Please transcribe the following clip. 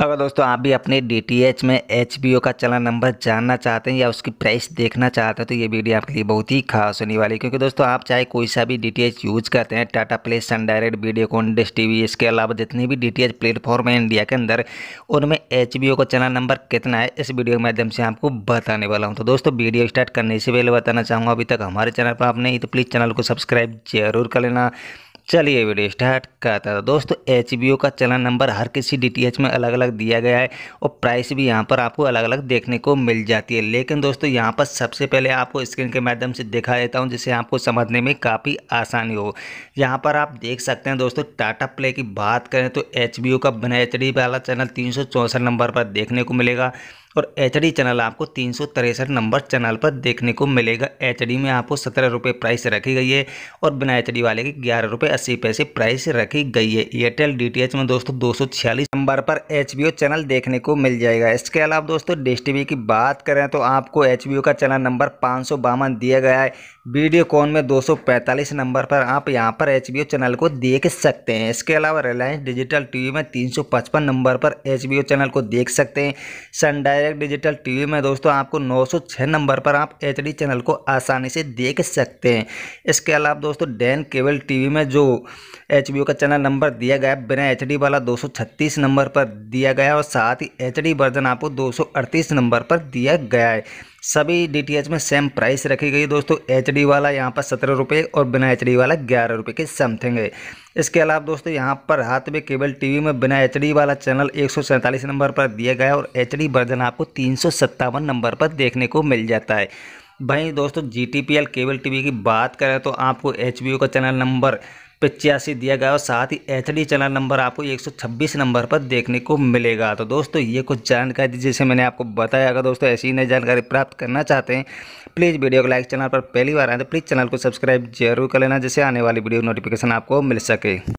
अगर दोस्तों आप भी अपने डी में एच का चला नंबर जानना चाहते हैं या उसकी प्राइस देखना चाहते हैं तो ये वीडियो आपके लिए बहुत ही खास होने वाली है क्योंकि दोस्तों आप चाहे कोई सा भी डी यूज करते हैं Tata play sun direct Videocon dish V इसके अलावा जितने भी डी एच प्लेटफॉर्म है इंडिया के अंदर उनमें एच का चलन नंबर कितना है इस वीडियो के माध्यम से आपको बताने वाला हूँ तो दोस्तों वीडियो स्टार्ट करने से पहले बताना चाहूँगा अभी तक हमारे चैनल पर आप नहीं तो प्लीज़ चैनल को सब्सक्राइब जरूर कर लेना चलिए वीडियो स्टार्ट करता था तो दोस्तों एच का चलन नंबर हर किसी डी में अलग अलग दिया गया है और प्राइस भी यहाँ पर आपको अलग अलग देखने को मिल जाती है लेकिन दोस्तों यहाँ पर सबसे पहले आपको स्क्रीन के माध्यम से दिखा देता हूँ जिसे आपको समझने में काफ़ी आसानी हो यहाँ पर आप देख सकते हैं दोस्तों टाटा प्ले की बात करें तो एच का बना एच वाला चैनल तीन नंबर पर देखने को मिलेगा और एच चैनल आपको तीन नंबर चैनल पर देखने को मिलेगा एच में आपको सत्रह रुपये प्राइस रखी गई है और बिना एच वाले की ग्यारह रुपये अस्सी पैसे प्राइस रखी गई है एयरटेल डी में दोस्तों दो नंबर पर एच चैनल देखने को मिल जाएगा इसके अलावा दोस्तों डिश टी की बात करें तो आपको एच का चैनल नंबर पाँच दिया गया है वीडियो कॉन में 245 नंबर पर आप यहां पर एच चैनल को देख सकते हैं इसके अलावा रिलायंस डिजिटल टीवी में 355 नंबर पर एच चैनल को देख सकते हैं सन डायरेक्ट डिजिटल टीवी में दोस्तों आपको 906 नंबर पर आप एच चैनल को आसानी से देख सकते हैं इसके अलावा दोस्तों डैन केबल टीवी में जो एच का चैनल नंबर दिया गया बिना एच वाला दो नंबर पर दिया गया और साथ ही एच वर्जन आपको दो नंबर पर दिया गया है सभी डी में सेम प्राइस रखी गई दोस्तों एच वाला यहाँ पर सत्रह रुपये और बिना एच वाला ग्यारह रुपये के समथिंग है इसके अलावा दोस्तों यहाँ पर हाथ में केबल टीवी में बिना एच वाला चैनल एक नंबर पर दिया गया और डी वर्जन आपको तीन नंबर पर देखने को मिल जाता है वहीं दोस्तों जी केबल टीवी की बात करें तो आपको एच का चैनल नंबर पचासी दिया गया और साथ ही एच चैनल नंबर आपको 126 नंबर पर देखने को मिलेगा तो दोस्तों ये कुछ जानकारी जैसे मैंने आपको बताया अगर दोस्तों ऐसी नई जानकारी प्राप्त करना चाहते हैं प्लीज़ वीडियो को लाइक चैनल पर पहली बार आए तो प्लीज़ चैनल को सब्सक्राइब जरूर कर लेना जिससे आने वाली वीडियो नोटिफिकेशन आपको मिल सके